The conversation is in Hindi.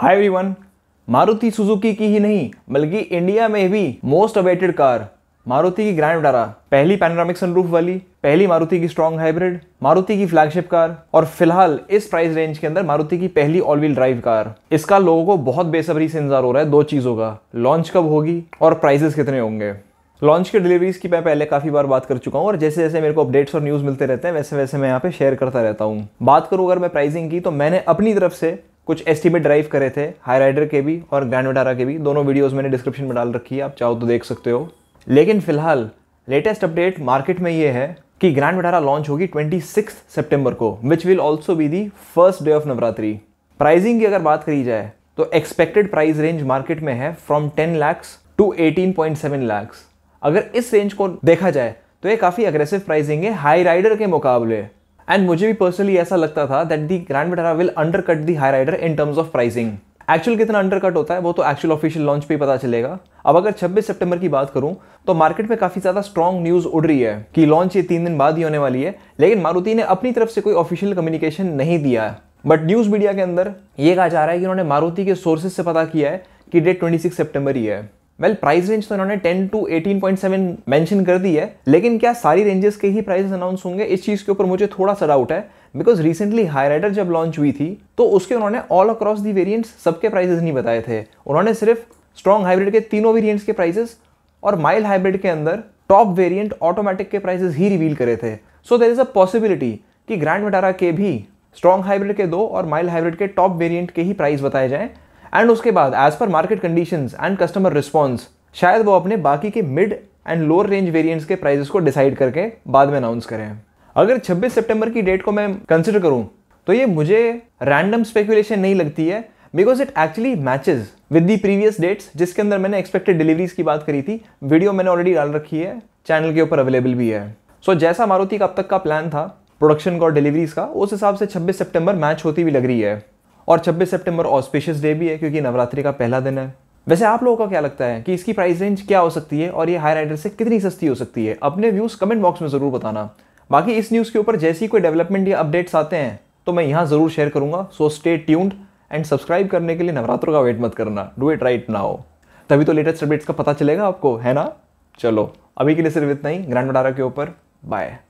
हाय एवरीवन मारुति सुजुकी की ही नहीं बल्कि इंडिया में भी मोस्ट अवेटेड कार मारुति की ग्रैंड डारा पहली पैनोरामिक सनरूफ वाली पहली मारुति की स्ट्रॉन्ग हाइब्रिड मारुति की फ्लैगशिप कार और फिलहाल इस प्राइस रेंज के अंदर मारुति की पहली ऑल व्हील ड्राइव कार इसका लोगों को बहुत बेसब्री से इंतजार हो रहा है दो चीज़ों का लॉन्च कब होगी और प्राइजेस कितने होंगे लॉन्च के डिलीवरीज की मैं पहले काफ़ी बार बात कर चुका हूँ और जैसे जैसे मेरे को अपडेट्स और न्यूज़ मिलते रहते हैं वैसे वैसे मैं यहाँ पे शेयर करता रहता हूँ बात करूँ अगर मैं प्राइसिंग की तो मैंने अपनी तरफ से कुछ एस्टिमेट ड्राइव करे थे हाई राइडर के भी और ग्रैंड वटारा के भी दोनों वीडियोस मैंने डिस्क्रिप्शन में डाल रखी है आप चाहो तो देख सकते हो लेकिन फिलहाल लेटेस्ट अपडेट मार्केट में ये है कि ग्रैंड वटारा लॉन्च होगी ट्वेंटी सितंबर को which will also be the first day of Navratri pricing की अगर बात करी जाए तो एक्सपेक्टेड प्राइस रेंज मार्केट में है from ten lakhs to seven lakhs अगर इस रेंज को देखा जाए तो ये काफ़ी अग्रेसिव प्राइसिंग है हाई राइडर के मुकाबले एंड मुझे भी पर्सनली ऐसा लगता था that the grand Vitara will undercut the Hyryder in terms of pricing actual कितना अंडर कट होता है वो तो एक्चुअल ऑफिशियल लॉन्च पे ही पता चलेगा अब अगर 26 सितंबर की बात करूं तो मार्केट में काफी ज्यादा स्ट्रॉन्ग न्यूज उड़ रही है कि लॉन्च ये तीन दिन बाद ही होने वाली है लेकिन मारुति ने अपनी तरफ से कोई ऑफिशियल कम्युनिकेशन नहीं दिया है बट न्यूज मीडिया के अंदर ये कहा जा रहा है कि उन्होंने मारुति के सोर्सेज से पता किया है कि डेट ट्वेंटी सिक्स ही है वेल प्राइस रेंज तो इन्होंने 10 टू 18.7 मेंशन कर दी है लेकिन क्या सारी रेंजेस के ही प्राइस अनाउंस होंगे इस चीज़ के ऊपर मुझे थोड़ा सा डाउट है बिकॉज रिसेंटली हाई राइडर जब लॉन्च हुई थी तो उसके उन्होंने ऑल अक्रॉस दी वेरियंट सबके प्राइजेस नहीं बताए थे उन्होंने सिर्फ स्ट्रॉन्ग हाइब्रिड के तीनों वेरियंट्स के प्राइजेस और माइल्ड हाइब्रिड के अंदर टॉप वेरियंट ऑटोमेटिक के प्राइजेस ही रिवील करे थे so there is a possibility कि ग्रैंड वटारा के भी स्ट्रॉन्ग हाइब्रिड के दो और माइल्ड हाइब्रिड के टॉप वेरिएंट के ही प्राइस बताए जाएं एंड उसके बाद as per market condition and customer response शायद वो अपने बाकी के mid and lower range variants के प्राइजेस को डिसाइड करके बाद में अनाउंस करें अगर 26 सितंबर की डेट को मैं कंसिडर करूं तो ये मुझे रैंडम स्पेकुलेशन नहीं लगती है because it actually matches with the previous dates जिसके अंदर मैंने एक्सपेक्टेड डिलीवरीज की बात करी थी वीडियो मैंने ऑलरेडी डाल रखी है चैनल के ऊपर अवेलेबल भी है सो so, जैसा मारुति का अब तक का प्लान था प्रोडक्शन का और डिलीवरीज का उस हिसाब से 26 सितंबर मैच होती भी लग रही है और 26 सितंबर ऑस्पेशियस डे भी है क्योंकि नवरात्रि का पहला दिन है वैसे आप लोगों का क्या लगता है कि इसकी प्राइस रेंज क्या हो सकती है और ये हाई राइडर से कितनी सस्ती हो सकती है अपने व्यूज़ कमेंट बॉक्स में ज़रूर बताना बाकी इस न्यूज़ के ऊपर जैसी कोई डेवलपमेंट या अपडेट्स आते हैं तो मैं यहाँ ज़रूर शेयर करूंगा so stay tuned and subscribe करने के लिए नवरात्रों का वेट मत करना डू इट राइट नाउ तभी तो लेटेस्ट अपडेट्स का पता चलेगा आपको है ना चलो अभी के लिए सिर्फ इतना ही ग्रैंड मडारा के ऊपर बाय